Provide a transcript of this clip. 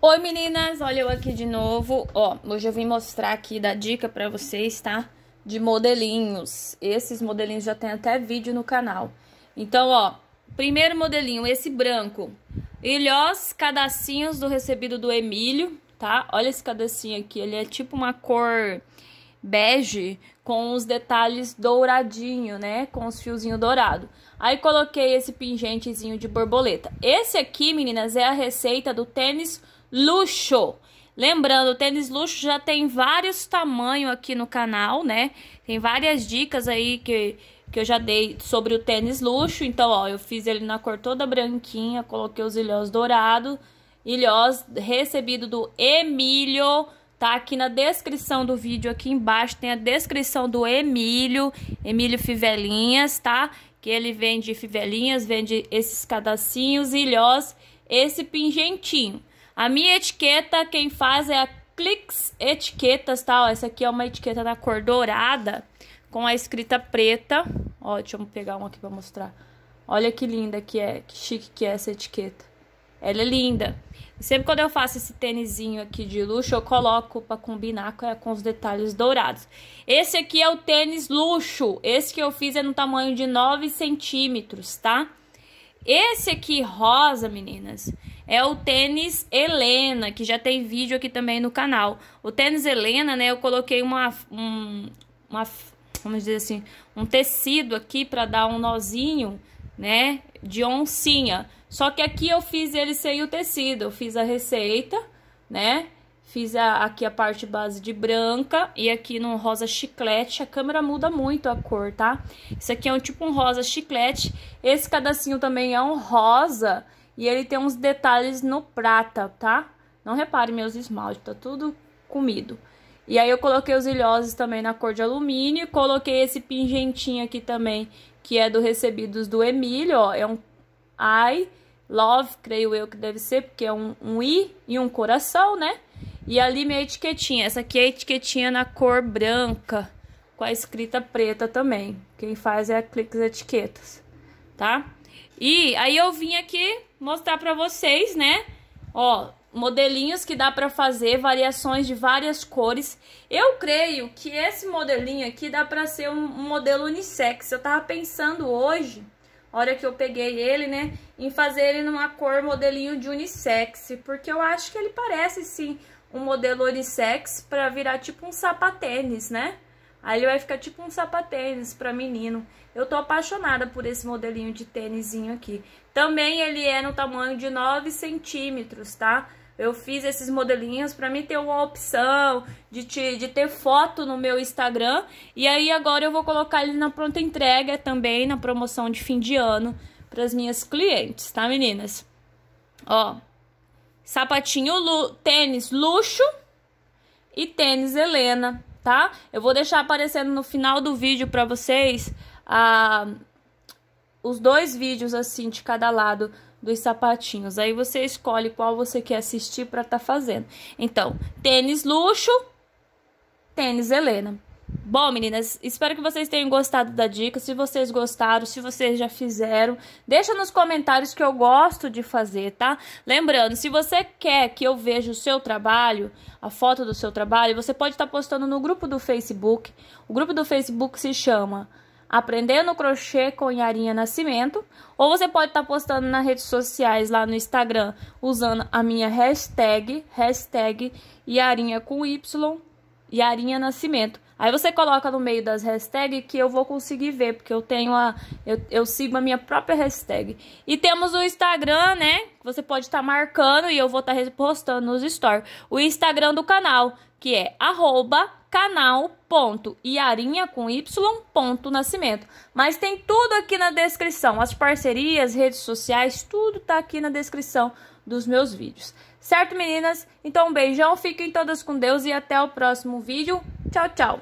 Oi meninas, olha eu aqui de novo. Ó, hoje eu vim mostrar aqui da dica para vocês, tá? De modelinhos. Esses modelinhos já tem até vídeo no canal. Então, ó, primeiro modelinho, esse branco. Ilhós cadacinhos do recebido do Emílio, tá? Olha esse cadacinho aqui, ele é tipo uma cor bege com os detalhes douradinho, né? Com os fiozinho dourado. Aí coloquei esse pingentezinho de borboleta. Esse aqui, meninas, é a receita do tênis luxo. Lembrando, o tênis luxo já tem vários tamanhos aqui no canal, né? Tem várias dicas aí que, que eu já dei sobre o tênis luxo. Então, ó, eu fiz ele na cor toda branquinha, coloquei os ilhós dourado, ilhós recebido do Emílio, tá aqui na descrição do vídeo, aqui embaixo tem a descrição do Emílio, Emílio Fivelinhas, tá? Que ele vende fivelinhas, vende esses cadacinhos, ilhós, esse pingentinho. A minha etiqueta, quem faz é a Clix Etiquetas, tá? Ó, essa aqui é uma etiqueta na cor dourada com a escrita preta. Ó, deixa eu pegar uma aqui pra mostrar. Olha que linda que é, que chique que é essa etiqueta. Ela é linda. E sempre quando eu faço esse tênisinho aqui de luxo, eu coloco para combinar com, é, com, os detalhes dourados. Esse aqui é o tênis luxo. Esse que eu fiz é no tamanho de 9 centímetros, tá? Esse aqui rosa, meninas, é o tênis Helena, que já tem vídeo aqui também no canal. O tênis Helena, né, eu coloquei uma, um, uma vamos dizer assim, um tecido aqui para dar um nozinho, né, de oncinha. Só que aqui eu fiz ele sem o tecido, eu fiz a receita, né, Fiz a, aqui a parte base de branca e aqui no rosa chiclete. A câmera muda muito a cor, tá? Isso aqui é um tipo um rosa chiclete. Esse cadacinho também é um rosa e ele tem uns detalhes no prata, tá? Não repare meus esmaltes, tá tudo comido. E aí eu coloquei os ilhoses também na cor de alumínio. Coloquei esse pingentinho aqui também, que é do Recebidos do Emílio, ó. É um I love, creio eu que deve ser, porque é um, um I e um coração, né? E ali minha etiquetinha. Essa aqui é a etiquetinha na cor branca, com a escrita preta também. Quem faz é a Cliques Etiquetas, tá? E aí eu vim aqui mostrar pra vocês, né? Ó, modelinhos que dá pra fazer, variações de várias cores. Eu creio que esse modelinho aqui dá pra ser um, um modelo unissex. Eu tava pensando hoje hora que eu peguei ele, né, em fazer ele numa cor modelinho de unissex, porque eu acho que ele parece, sim, um modelo unissex pra virar tipo um sapatênis, né? Aí ele vai ficar tipo um sapatênis pra menino. Eu tô apaixonada por esse modelinho de tênisinho aqui. Também ele é no tamanho de 9 centímetros, tá? Eu fiz esses modelinhos pra mim ter uma opção de, te, de ter foto no meu Instagram. E aí agora eu vou colocar ele na pronta entrega também, na promoção de fim de ano, pras minhas clientes, tá, meninas? Ó, Sapatinho, lu tênis luxo e tênis Helena, tá? Eu vou deixar aparecendo no final do vídeo para vocês a, os dois vídeos assim de cada lado dos sapatinhos. Aí você escolhe qual você quer assistir para tá fazendo. Então, tênis luxo, tênis Helena. Bom, meninas, espero que vocês tenham gostado da dica. Se vocês gostaram, se vocês já fizeram, deixa nos comentários que eu gosto de fazer, tá? Lembrando, se você quer que eu veja o seu trabalho, a foto do seu trabalho, você pode estar tá postando no grupo do Facebook. O grupo do Facebook se chama Aprendendo Crochê com Yarinha Nascimento, ou você pode estar tá postando nas redes sociais, lá no Instagram, usando a minha hashtag, hashtag Yarinha com Y, Yarinha Nascimento. Aí você coloca no meio das hashtags que eu vou conseguir ver, porque eu tenho a. Eu, eu sigo a minha própria hashtag. E temos o Instagram, né? Você pode estar tá marcando e eu vou estar tá repostando nos stories. O Instagram do canal, que é arroba canal.iarinha com y ponto nascimento. Mas tem tudo aqui na descrição, as parcerias, redes sociais, tudo tá aqui na descrição dos meus vídeos. Certo, meninas? Então, um beijão, fiquem todas com Deus e até o próximo vídeo. Tchau, tchau!